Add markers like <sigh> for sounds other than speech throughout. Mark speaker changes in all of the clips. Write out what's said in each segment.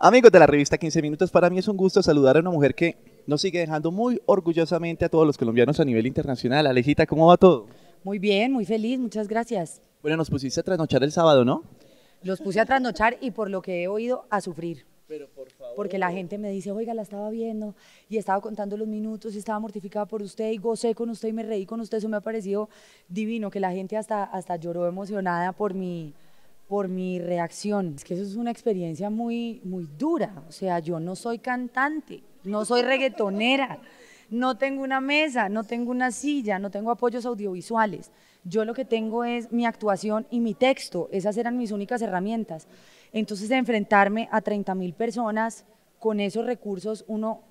Speaker 1: Amigos de la revista 15 Minutos, para mí es un gusto saludar a una mujer que nos sigue dejando muy orgullosamente a todos los colombianos a nivel internacional. Alejita, ¿cómo va todo?
Speaker 2: Muy bien, muy feliz, muchas gracias.
Speaker 1: Bueno, nos pusiste a trasnochar el sábado, ¿no?
Speaker 2: Los puse a trasnochar y por lo que he oído, a sufrir. Porque la gente me dice, oiga, la estaba viendo y estaba contando los minutos y estaba mortificada por usted y gocé con usted y me reí con usted. Eso me ha parecido divino, que la gente hasta, hasta lloró emocionada por mi, por mi reacción. Es que eso es una experiencia muy, muy dura. O sea, yo no soy cantante, no soy reggaetonera no tengo una mesa, no tengo una silla, no tengo apoyos audiovisuales. Yo lo que tengo es mi actuación y mi texto, esas eran mis únicas herramientas. Entonces, de enfrentarme a 30 mil personas con esos recursos, uno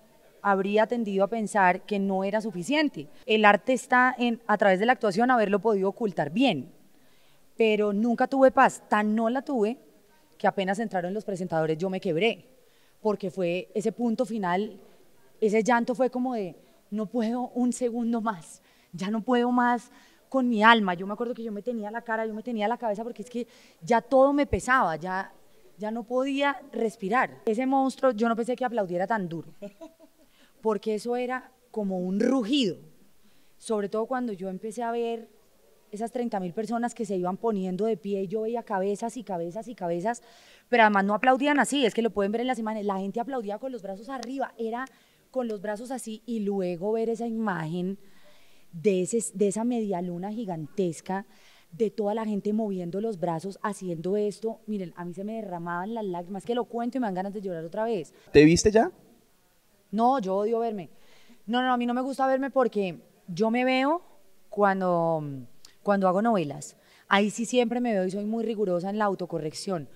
Speaker 2: habría tendido a pensar que no era suficiente. El arte está en, a través de la actuación, haberlo podido ocultar bien, pero nunca tuve paz, tan no la tuve que apenas entraron los presentadores yo me quebré, porque fue ese punto final, ese llanto fue como de, no puedo un segundo más, ya no puedo más con mi alma. Yo me acuerdo que yo me tenía la cara, yo me tenía la cabeza porque es que ya todo me pesaba, ya, ya no podía respirar. Ese monstruo yo no pensé que aplaudiera tan duro, <laughs> porque eso era como un rugido, sobre todo cuando yo empecé a ver esas 30 mil personas que se iban poniendo de pie yo veía cabezas y cabezas y cabezas, pero además no aplaudían así, es que lo pueden ver en las imágenes, la gente aplaudía con los brazos arriba, era con los brazos así y luego ver esa imagen de, de esa media luna gigantesca, de toda la gente moviendo los brazos, haciendo esto. Miren, a mí se me derramaban las lágrimas, que lo cuento y me dan ganas de llorar otra vez. ¿Te viste ya? No, yo odio verme. No, no, a mí no me gusta verme porque yo me veo cuando, cuando hago novelas. Ahí sí siempre me veo y soy muy rigurosa en la autocorrección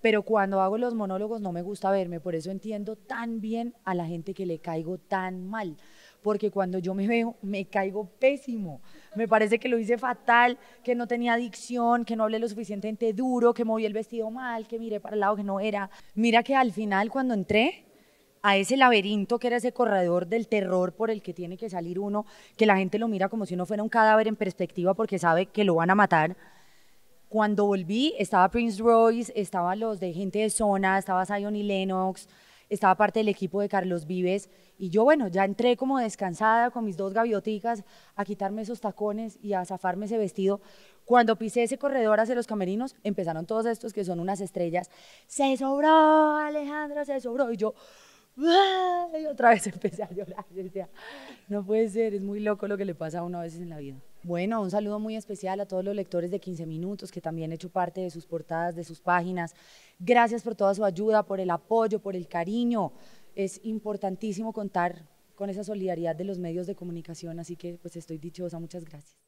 Speaker 2: pero cuando hago los monólogos no me gusta verme, por eso entiendo tan bien a la gente que le caigo tan mal, porque cuando yo me veo me caigo pésimo, me parece que lo hice fatal, que no tenía adicción, que no hablé lo suficientemente duro, que moví el vestido mal, que miré para el lado que no era. Mira que al final cuando entré a ese laberinto que era ese corredor del terror por el que tiene que salir uno, que la gente lo mira como si uno fuera un cadáver en perspectiva porque sabe que lo van a matar cuando volví, estaba Prince Royce, estaba los de gente de zona, estaba Zion y Lennox, estaba parte del equipo de Carlos Vives. Y yo, bueno, ya entré como descansada con mis dos gavioticas a quitarme esos tacones y a zafarme ese vestido. Cuando pisé ese corredor hacia los camerinos, empezaron todos estos que son unas estrellas. Se sobró, Alejandra, se sobró. Y yo, otra vez <laughs> empecé a llorar. no puede ser, es muy loco lo que le pasa a uno a veces en la vida. Bueno, un saludo muy especial a todos los lectores de 15 Minutos que también he hecho parte de sus portadas, de sus páginas. Gracias por toda su ayuda, por el apoyo, por el cariño. Es importantísimo contar con esa solidaridad de los medios de comunicación, así que pues estoy dichosa, muchas gracias.